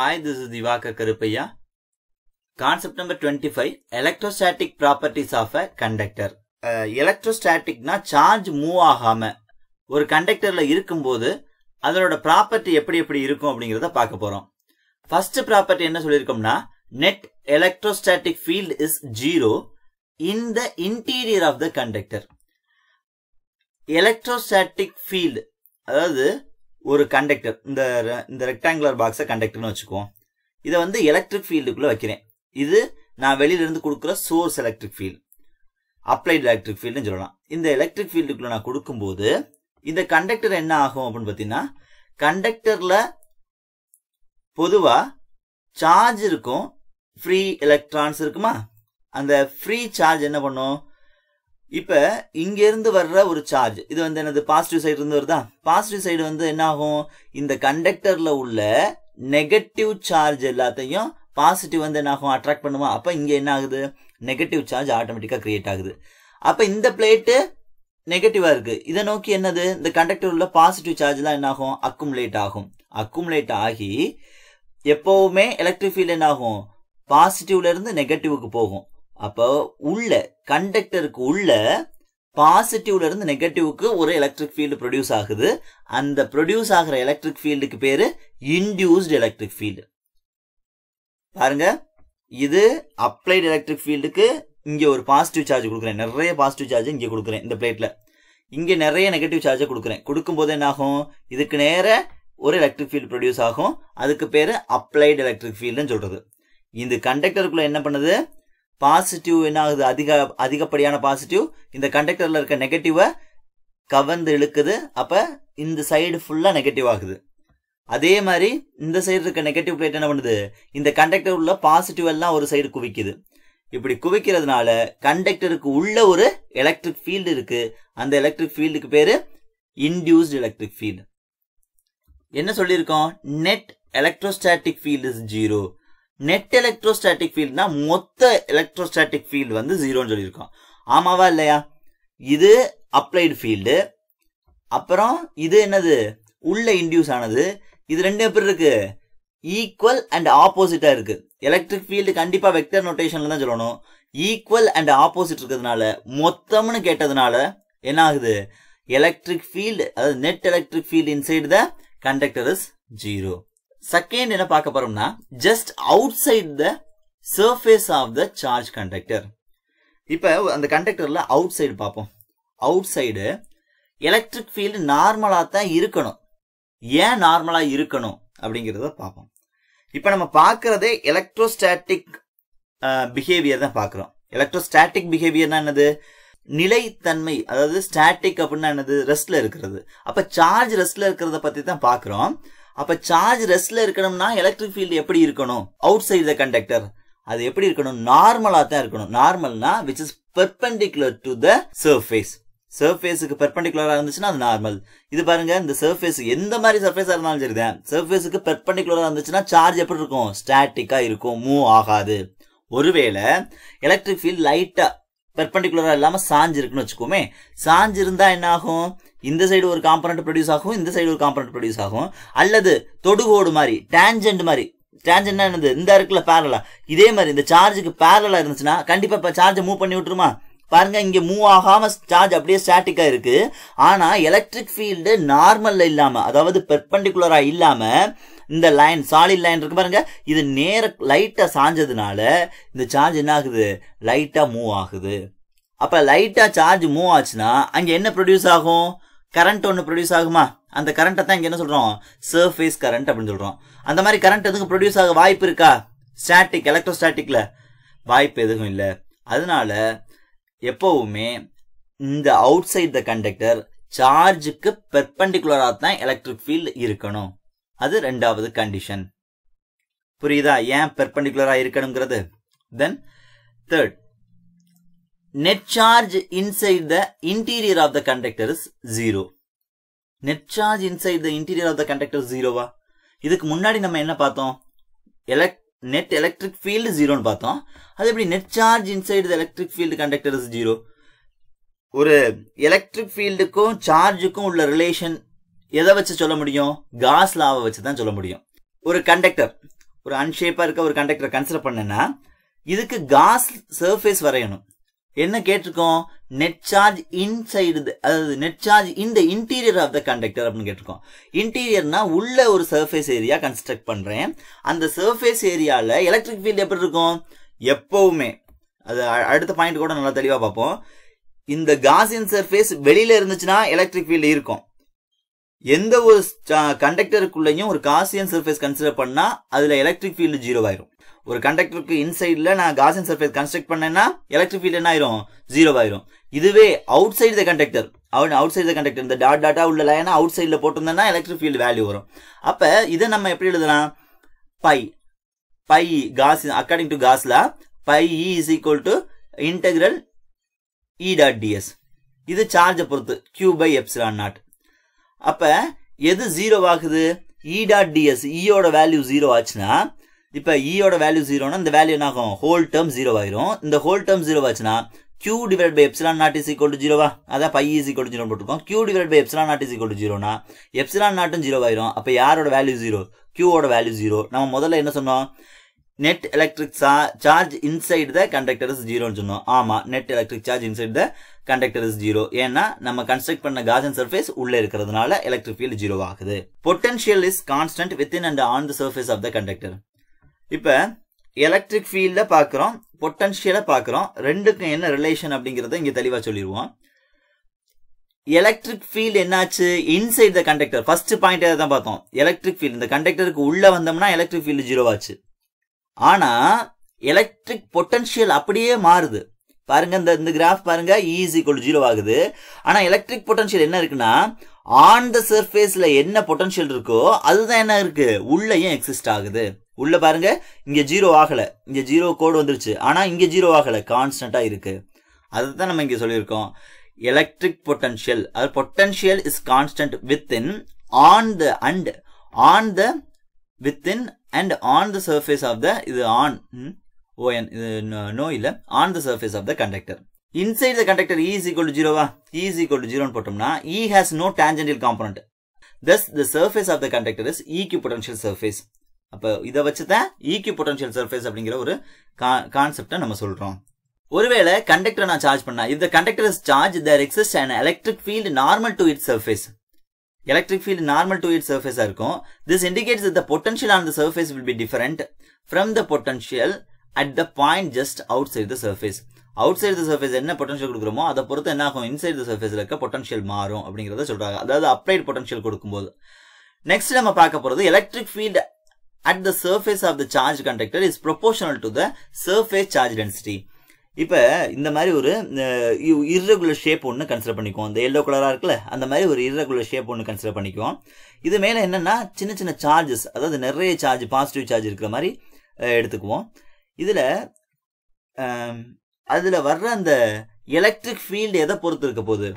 Hi Hi, this is Karuppaiya concept number twenty five electrostatic properties of a conductor. எலக்ட்ரோஸ்டாட்டிக்னா charge move ஆகாம ஒரு கண்டக்டர்ல இருக்கும்போது அதனோட ப்ராப்பர்ட்டி எப்படி எப்படி இருக்கும் அப்படிங்கிறத பார்க்க போறோம் ஃபர்ஸ்ட் ப்ராப்பர்ட்டி என்ன சொல்லியிருக்கோம்னா net electrostatic field is zero in the interior of the conductor electrostatic field அதாவது ஒரு கண்டக்டர் இந்த இந்த ரெக்டாங்குலர் பாக்ஸை கண்டக்டர்னு வச்சுக்குவோம் இதை வந்து எலக்ட்ரிக் ஃபீல்டுக்குள்ளே வைக்கிறேன் இது நான் வெளியிலேருந்து கொடுக்குற source electric field applied electric ஃபீல்டுன்னு சொல்லலாம் இந்த எலக்ட்ரிக் ஃபீல்டுக்குள்ளே நான் கொடுக்கும்போது இந்த கண்டக்டர் என்ன ஆகும் அப்படின்னு பார்த்தீங்கன்னா கண்டக்டரில் பொதுவாக சார்ஜ் இருக்கும் ஃப்ரீ எலக்ட்ரான்ஸ் இருக்குமா அந்த ஃப்ரீ சார்ஜ் என்ன பண்ணும் இப்போ இங்கேருந்து வர்ற ஒரு சார்ஜ் இது வந்து எனது பாசிட்டிவ் சைடு இருந்து வருதா பாசிட்டிவ் சைடு வந்து என்ன ஆகும் இந்த கண்டக்டரில் உள்ள நெகட்டிவ் சார்ஜ் எல்லாத்தையும் பாசிட்டிவ் வந்து என்ன ஆகும் அட்ராக்ட் பண்ணுவோம் அப்போ இங்கே என்ன ஆகுது நெகட்டிவ் சார்ஜ் ஆட்டோமேட்டிக்காக க்ரியேட் ஆகுது அப்போ இந்த பிளேட்டு நெகட்டிவா இருக்குது இதை நோக்கி என்னது இந்த கண்டக்டர் உள்ள பாசிட்டிவ் எல்லாம் என்ன ஆகும் அக்குமுலேட் ஆகும் அக்குமுலேட் ஆகி எப்போவுமே எலக்ட்ரிக் ஃபீல்ட் என்ன ஆகும் பாசிட்டிவ்லேருந்து நெகட்டிவுக்கு போகும் அப்போ உள்ள கண்டக்டருக்கு உள்ள பாசிட்டிவ்ல இருந்து நெகட்டிவ்க்கு ஒரு எலக்ட்ரிக் ஃபீல்டு ப்ரொடியூஸ் ஆகுது அந்த ப்ரொடியூஸ் ஆகிற எலக்ட்ரிக் ஃபீல்டுக்கு பேரு இன்டியூஸ்ட் எலக்ட்ரிக் ஃபீல்டு பாருங்க இது அப்ளைடு எலக்ட்ரிக் ஃபீல்டுக்கு இங்கே ஒரு பாசிட்டிவ் சார்ஜ் கொடுக்குறேன் நிறைய பாசிட்டிவ் சார்ஜ் இங்கே கொடுக்குறேன் இந்த பிளேட்ல இங்கே நிறைய நெகட்டிவ் சார்ஜை கொடுக்குறேன் கொடுக்கும்போது என்ன ஆகும் இதுக்கு நேர ஒரு எலக்ட்ரிக் ஃபீல்டு ப்ரொடியூஸ் ஆகும் அதுக்கு பேர் அப்ளைடு எலக்ட்ரிக் ஃபீல்டுன்னு சொல்கிறது இந்த கண்டக்டருக்குள்ள என்ன பண்ணுது பாசிட்டிவ் என்ன ஆகுது அதிக அதிகப்படியான பாசிட்டிவ் இந்த கண்டக்டரில் இருக்க நெகட்டிவை கவர்ந்து இழுக்குது அப்போ இந்த சைடு ஃபுல்லாக நெகட்டிவ் ஆகுது அதே மாதிரி இந்த சைடு இருக்க நெகட்டிவ் பிளேட் என்ன பண்ணுது இந்த கண்டக்டர் உள்ள பாசிட்டிவ் எல்லாம் ஒரு சைடு குவிக்குது இப்படி குவிக்கிறதுனால கண்டக்டருக்கு உள்ள ஒரு எலக்ட்ரிக் ஃபீல்டு இருக்கு அந்த எலக்ட்ரிக் ஃபீல்டுக்கு பேரு இன்டியூஸ்ட் எலக்ட்ரிக் ஃபீல்டு என்ன சொல்லியிருக்கோம் net electrostatic field is zero net electrostatic ஃபீல்ட்னா மொத்த எலக்ட்ரோஸ்டாட்டிக் ஃபீல்டு வந்து ஜீரோன்னு சொல்லியிருக்கோம் ஆமாவா இல்லையா இது அப்ளைடு ஃபீல்டு அப்புறம் இது என்னது உள்ள இன்டியூஸ் ஆனது இது ரெண்டு எப்படி இருக்கு ஈக்குவல் அண்ட் ஆப்போசிட்டா இருக்கு எலக்ட்ரிக் ஃபீல்டு கண்டிப்பா வெக்டர் நோட்டேஷன்ல தான் சொல்லணும் ஈக்குவல் அண்ட் ஆப்போசிட் இருக்கிறதுனால மொத்தம்னு கேட்டதுனால என்ன ஆகுது எலக்ட்ரிக் ஃபீல்டு அதாவது net electric field inside the conductor is zero second என்ன பார்க்க போறோம்னா just outside the surface of the charge conductor இப்போ அந்த கண்டக்டரில் அவுட் சைடு பார்ப்போம் அவுட் சைடு எலக்ட்ரிக் ஃபீல்டு நார்மலாக தான் இருக்கணும் ஏன் நார்மலாக இருக்கணும் அப்படிங்கிறத பார்ப்போம் இப்போ நம்ம பார்க்குறதே எலக்ட்ரோஸ்டாட்டிக் பிஹேவியர் தான் பார்க்குறோம் எலக்ட்ரோஸ்டாட்டிக் பிஹேவியர்னா என்னது நிலைத்தன்மை அதாவது ஸ்டாட்டிக் அப்படின்னா என்னது ரெஸ்ட்ல இருக்கிறது அப்போ சார்ஜ் ரெஸ்ட்ல இருக்கிறத பற்றி தான் பார்க்குறோம் அப்ப சார்ஜ் ரெஸ்ட்ல இருக்கணும்னா எலக்ட்ரிக் ஃபீல்டு எப்படி இருக்கணும் அவுட் சைடு த கண்டக்டர் அது எப்படி இருக்கணும் நார்மலா தான் இருக்கணும் நார்மல்னா which is perpendicular to the surface சர்ஃபேஸுக்கு பெர்பெண்டிகுலராக இருந்துச்சுன்னா அது நார்மல் இது பாருங்க இந்த சர்ஃபேஸ் எந்த மாதிரி சர்ஃபேஸாக இருந்தாலும் சரிதான் சர்ஃபேஸுக்கு பெர்பெண்டிகுலராக இருந்துச்சுன்னா சார்ஜ் எப்படி இருக்கும் ஸ்டாட்டிக்காக இருக்கும் மூவ் ஆகாது ஒருவேளை எலக்ட்ரிக் ஃபீல்ட் லைட்டாக பெர்பண்டிகுலராக இல்லாமல் இருக்குன்னு வச்சுக்கோமே இருந்தால் என்ன ஆகும் இந்த சைடு ஒரு காம்பனண்ட் ப்ரொடியூஸ் ஆகும் இந்த சைடு ஒரு காம்பனண்ட் ப்ரொடியூஸ் ஆகும் அல்லது தொடுகோடு மாதிரி டேஞ்சண்ட் மாதிரி டேஞ்சன்ட்னா என்னது இந்த இருக்குல்ல பேரலா இதே மாதிரி இந்த சார்ஜுக்கு பேரலா இருந்துச்சுன்னா கண்டிப்பாக இப்போ சார்ஜை மூவ் பண்ணி விட்டுருமா பாருங்க இங்கே மூவ் ஆகாமல் சார்ஜ் அப்படியே ஸ்டாட்டிக்காக இருக்குது ஆனால் எலக்ட்ரிக் ஃபீல்டு நார்மலில் இல்லாமல் அதாவது பெர்பண்டிகுலரா இல்லாமல் இந்த லைன் சாலிட் லைன் இருக்கு பாருங்க இது நேர லைட்டாக சாஞ்சதுனால இந்த சார்ஜ் என்ன ஆகுது லைட்டாக மூவ் ஆகுது அப்போ லைட்டாக சார்ஜ் மூவ் ஆச்சுன்னா அங்கே என்ன ப்ரொடியூஸ் ஆகும் கரண்ட் ஒன்று ப்ரொடியூஸ் ஆகுமா அந்த கரண்ட்டை தான் இங்கே என்ன சொல்கிறோம் சர்ஃபேஸ் கரண்ட் அப்படின்னு சொல்கிறோம் அந்த மாதிரி கரண்ட் எதுக்கு ப்ரொடியூஸ் ஆக வாய்ப்பு இருக்கா ஸ்டாட்டிக் எலக்ட்ரோஸ்டாட்டிக்கில் வாய்ப்பு எதுவும் இல்லை அதனால எப்போவுமே இந்த அவுட் சைட் த கண்டக்டர் சார்ஜுக்கு பெர்பண்டிகுலராக தான் எலக்ட்ரிக் ஃபீல்டு இருக்கணும் அது ரெண்டாவது கண்டிஷன் புரியுதா ஏன் பெர்பண்டிகுலராக இருக்கணுங்கிறது then third net charge inside the interior of the conductor is zero net charge inside the interior of the conductor ஜீரோவா இதுக்கு முன்னாடி நம்ம என்ன பார்த்தோம் எலக்ட் நெட் எலக்ட்ரிக் ஃபீல்டு ஜீரோன்னு பார்த்தோம் அது எப்படி net charge inside the electric field conductor is zero ஒரு எலக்ட்ரிக் ஃபீல்டுக்கும் சார்ஜுக்கும் உள்ள ரிலேஷன் எதை வச்சு சொல்ல முடியும் காஸ் லாவை வச்சு தான் சொல்ல முடியும் ஒரு கண்டக்டர் ஒரு அன்ஷேப்பாக இருக்க ஒரு கண்டக்டரை கன்சிடர் பண்ணேன்னா இதுக்கு காஸ் சர்ஃபேஸ் வரையணும் என்ன கேட்டிருக்கோம் நெட் சார்ஜ் இன்சைடு அதாவது net charge in the interior of the conductor அப்படின்னு கேட்டிருக்கோம் இன்டீரியர்னா உள்ள ஒரு சர்ஃபேஸ் ஏரியா கன்ஸ்ட்ரக்ட் பண்ணுறேன் அந்த சர்ஃபேஸ் ஏரியாவில் எலக்ட்ரிக் ஃபீல்டு எப்படி இருக்கும் எப்பவுமே அது அடுத்த பாயிண்ட் கூட நல்லா தெளிவாக பார்ப்போம் இந்த காசியன் சர்ஃபேஸ் வெளியில் இருந்துச்சுன்னா எலக்ட்ரிக் ஃபீல்டு இருக்கும் எந்த ஒரு கண்டக்டருக்குள்ளேயும் ஒரு காசியன் சர்ஃபேஸ் கன்சிடர் பண்ணால் அதில் எலக்ட்ரிக் ஃபீல்டு ஜீரோ ஆயிரும் ஒரு கண்டக்டருக்கு இன்சைடில் நான் காசன் சர்ஃபேஸ் கன்ஸ்ட்ரக்ட் பண்ணேன்னா எலக்ட்ரிக் ஃபீல்ட் என்ன ஆயிரும் ஜீரோ ஆயிரும் இதுவே அவுட் சைடு த கண்டக்டர் அவன் அவுட் சைடு த கண்டக்டர் இந்த டாட் டாட்டா உள்ள லைனாக அவுட் சைடில் போட்டிருந்தேன்னா எலக்ட்ரிக் ஃபீல்டு வேல்யூ வரும் அப்போ இதை நம்ம எப்படி எழுதலாம் phi phi Gauss according to காஸ்லா phi E is equal to integral E dot DS இது சார்ஜை பொறுத்து கியூ பை எப்சிலான் நாட் அப்போ எது ஜீரோ ஆகுது இ டாட் டிஎஸ் இயோட வேல்யூ ஜீரோ ஆச்சுன்னா இப்போ இயோட வேல்யூ ஜீரோனா இந்த வேல்யூ என்ன ஆகும் ஹோல் டேர்ம் ஜீரோ ஆயிரும் இந்த ஹோல் டேர்ம் ஜீரோ ஆச்சுன்னா Q divide by epsilon naught is equal to ஜீரோவா அதான் பை இஸ் ஈக்குவல் ஜீரோ போட்டுருக்கோம் Q divide by epsilon naught is equal ஜீரோனா எப்சிலான் நாட்டும் ஜீரோ ஆயிரும் அப்போ யாரோட வேல்யூ ஜீரோ கியூவோட வேல்யூ ஜீரோ நம்ம முதல்ல என்ன சொன்னோம் net electric charge inside the conductor is ஜீரோன்னு சொன்னோம் ஆமாம் net electric charge inside the conductor is zero ஏன்னா நம்ம கன்ஸ்ட்ரக்ட் பண்ண காஜன் சர்ஃபேஸ் உள்ளே இருக்கிறதுனால எலக்ட்ரிக் ஃபீல்டு ஜீரோ ஆகுது potential is constant within and on the surface of the conductor இப்போ எலக்ட்ரிக் ஃபீல்டை பார்க்குறோம் பொட்டன்ஷியலை பார்க்குறோம் ரெண்டுக்கும் என்ன ரிலேஷன் அப்படிங்கிறத இங்கே தெளிவாக சொல்லிடுவோம் எலக்ட்ரிக் ஃபீல்டு என்னாச்சு inside the conductor first point தான் பார்த்தோம் எலக்ட்ரிக் ஃபீல்டு இந்த கண்டக்டருக்கு உள்ளே வந்தோம்னா எலக்ட்ரிக் ஃபீல்டு ஜீரோவாச்சு ஆனால் எலக்ட்ரிக் பொட்டன்ஷியல் அப்படியே மாறுது பாருங்க இந்த இந்த கிராஃப் பாருங்க இஸ் ஈக்குவல் ஜீரோ ஆகுது ஆனால் எலக்ட்ரிக் பொட்டன்ஷியல் என்ன இருக்குன்னா ஆன் த சர்ஃபேஸில் என்ன பொட்டன்ஷியல் இருக்கோ அதுதான் என்ன இருக்கு உள்ளேயும் எக்ஸிஸ்ட் ஆகுது உள்ளே பாருங்கள் இங்கே ஜீரோ ஆகலை இங்கே ஜீரோ கோடு வந்துருச்சு ஆனால் இங்கே ஜீரோ ஆகலை கான்ஸ்டண்ட்டாக இருக்குது அதை தான் நம்ம இங்கே சொல்லியிருக்கோம் எலக்ட்ரிக் பொட்டன்ஷியல் அது potential is constant within on the and on the within and on the surface of the இது ஆன் ஓஎன் இது நோ இல்லை on the surface of the conductor inside the conductor is equal to ஜீரோவா E is equal to ஜீரோன்னு போட்டோம்னா E has no tangential component thus the surface of the conductor is equipotential surface அப்போ இதை வச்சு தான் EQ potential surface அப்படிங்கிற ஒரு கான்செப்டை நம்ம சொல்கிறோம் ஒருவேளை கண்டக்டரை நான் சார்ஜ் பண்ணேன் இந்த conductor is charge there exist and electric field normal to it surface electric field normal to it சர்ஃபேஸாக இருக்கும் this indicates the potential on the surface will be different from the potential at the point just outside the surface outside the surface என்ன potential கொடுக்குறோமோ அதை பொறுத்து என்ன ஆகும் inside the சர்ஃபேஸில் இருக்க பொட்டன்ஷியல் மாறும் அப்படிங்கிறத சொல்கிறாங்க அதாவது அப்ளைட் பொட்டன்ஷியல் கொடுக்கும்போது நெக்ஸ்ட் நம்ம பார்க்க போகிறது electric field at the surface of the charge conductor is proportional to the surface charge density. இப்போ இந்த மாதிரி ஒரு இர்ரெகுலர் ஷேப் ஒன்று கன்சிடர் பண்ணிக்குவோம் இந்த எல்லோ கலராக இருக்குல்ல அந்த மாதிரி ஒரு இர்ரெகுலர் ஷேப் ஒன்று கன்சிடர் பண்ணிக்குவோம் இது மேலே என்னென்னா சின்ன சின்ன சார்ஜஸ் அதாவது நிறைய சார்ஜ் பாசிட்டிவ் சார்ஜ் இருக்கிற மாதிரி எடுத்துக்குவோம் இதில் அதில் வர்ற அந்த எலக்ட்ரிக் ஃபீல்டு எதை பொறுத்து இருக்க போகுது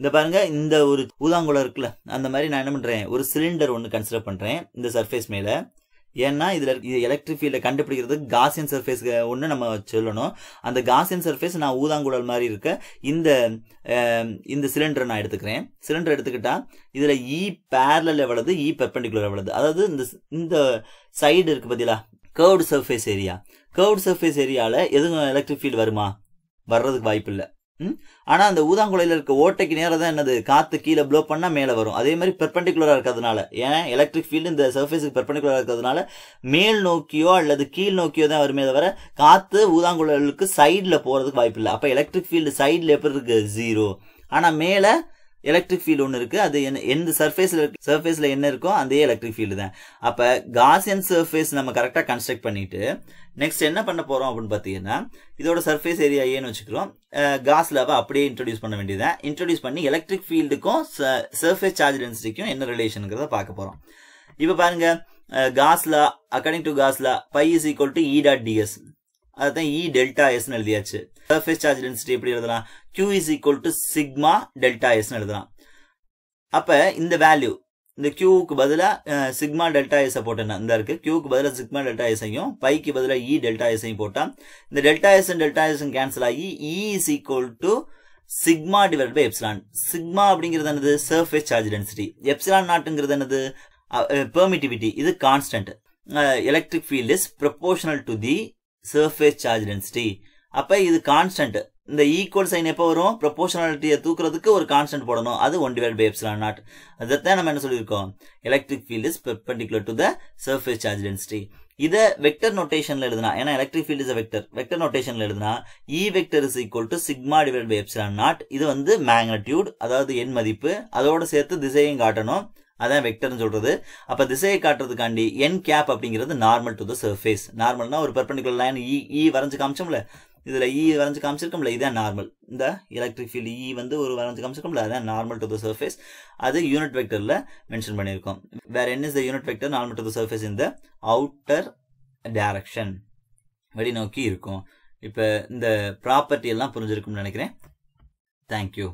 இந்த பாருங்க இந்த ஒரு ஊதாங்குளம் இருக்குல்ல அந்த மாதிரி நான் என்ன பண்ணுறேன் ஒரு சிலிண்டர் ஒன்று கன்சிடர் பண்ணுறேன் இந்த சர்ஃபேஸ் மேலே ஏன்னா இதில் எலக்ட்ரிக் ஃபீல்டை கண்டுபிடிக்கிறது காசியன் சர்ஃபேஸ் ஒன்று நம்ம சொல்லணும் அந்த காசியன் சர்ஃபேஸ் நான் ஊதாங்குழல் மாதிரி இருக்க இந்த இந்த சிலிண்டரை நான் எடுத்துக்கிறேன் சிலிண்டர் எடுத்துக்கிட்டால் இதில் இ e பேரலில் எவ்வளவு இ e பெர்பெண்டிகுலர் எவ்வளவு அதாவது இந்த இந்த சைடு இருக்குது பார்த்தீங்களா curved surface area curved surface ஏரியாவில் எதுவும் எலக்ட்ரிக் ஃபீல்டு வருமா வர்றதுக்கு வாய்ப்பு இல்லை ஆனால் அந்த ஊதாங்குழையில் இருக்க ஓட்டைக்கு நேரம் தான் என்னது காற்று கீழே ப்ளோ பண்ணால் மேலே வரும் அதே மாதிரி பெர்பண்டிகுலராக இருக்கிறதுனால ஏன்னா எலக்ட்ரிக் ஃபீல்டு இந்த சர்ஃபேஸுக்கு பெர்பண்டிகுலராக இருக்கிறதுனால மேல் நோக்கியோ அல்லது கீழ் நோக்கியோ தான் வருமே தவிர காற்று ஊதாங்குழலுக்கு சைடில் போகிறதுக்கு வாய்ப்பு இல்லை அப்போ எலக்ட்ரிக் ஃபீல்டு சைடில் எப்படி இருக்குது ஜீரோ ஆனால் மேலே எலக்ட்ரிக் ஃபீல்டு ஒன்று இருக்குது அது என்ன எந்த சர்ஃபேஸில் இருக்கு சர்ஃபேஸில் என்ன இருக்கோ அதே எலக்ட்ரிக் ஃபீல்டு தான் அப்போ காசியன் சர்ஃபேஸ் நம்ம கரெக்டாக கன்ஸ்ட்ரக்ட் பண்ணிவிட்டு நெக்ஸ்ட் என்ன பண்ண போகிறோம் அப்படின்னு பார்த்தீங்கன்னா இதோட சர்ஃபேஸ் ஏரியா ஏன்னு வச்சுக்கிறோம் காஸ் லாவை அப்படியே இன்ட்ரடியூஸ் பண்ண வேண்டியதான் இன்ட்ரடியூஸ் பண்ணி எலக்ட்ரிக் ஃபீல்டுக்கும் சர்ஃபேஸ் சார்ஜ் டென்சிட்டிக்கும் என்ன ரிலேஷனுங்கிறத பார்க்க போகிறோம் இப்போ பாருங்கள் காஸ்லா அக்கார்டிங் டு காஸ்லா phi is equal to E dot DS அதுதான் தான் இ டெல்டா எஸ்னு எழுதியாச்சு சர்ஃபேஸ் சார்ஜ் டென்சிட்டி எப்படி எழுதலாம் Q is equal to sigma delta எஸ்னு எழுதலாம் அப்போ இந்த வேல்யூ இந்த கியூவுக்கு பதிலாக சிக்மா டெல்டா எஸ்ஸை போட்டேன்னா இந்த இருக்குது கியூக்கு பதிலாக சிக்மா டெல்டா எஸையும் பைக்கு பதிலாக இ e டெல்டா எஸ்ஸையும் போட்டால் இந்த delta S delta S cancel ஆகி E is equal to sigma divide by epsilon sigma அப்படிங்கிறது என்னது சர்ஃபேஸ் சார்ஜ் டென்சிட்டி எப்சிலான் நாட்டுங்கிறது என்னது பெர்மிட்டிவிட்டி இது constant electric field is proportional to the surface charge density. அப்போ இது constant. இந்த equal சைன் எப்போ வரும் ப்ரொபோஷனாலிட்டியை தூக்குறதுக்கு ஒரு கான்ஸ்டன்ட் போடணும் அது one divided by epsilon naught அதத்தான் நம்ம என்ன சொல்லியிருக்கோம் electric field is to to the charge charge இது இதை வெக்டர் நோட்டேஷனில் எழுதுனா electric electric is is vector vector notationல் எடுதுனா E vector is equal to sigma divide by epsilon naught இது வந்து magnitude அதாவது எண் மதிப்பு அதோடு சேர்த்து திசையும் காட்டணும் அதான் வெக்டர்னு சொல்கிறது அப்போ திசையை காட்டுறதுக்காண்டி என் கேப் அப்படிங்கிறது நார்மல் டு த சர்ஃபேஸ் நார்மல்னா ஒரு பர்பண்டிகுலர் லைன் இ இ வரைஞ்சு காமிச்சோம்ல இதில் இ e வரைஞ்சு காமிச்சிருக்கோம்ல இதான் நார்மல் இந்த எலக்ட்ரிக் ஃபீல்டு இ வந்து ஒரு வரைஞ்சு காமிச்சிருக்கோம்ல அதான் நார்மல் டு த சர்ஃபேஸ் அது யூனிட் வெக்டரில் மென்ஷன் பண்ணியிருக்கோம் வேறு என்ன is the unit vector normal to the surface இந்த அவுட்டர் டேரக்ஷன் நோக்கி இருக்கும் இப்போ இந்த ப்ராப்பர்ட்டி எல்லாம் புரிஞ்சிருக்கும்னு நினைக்கிறேன் தேங்க்யூ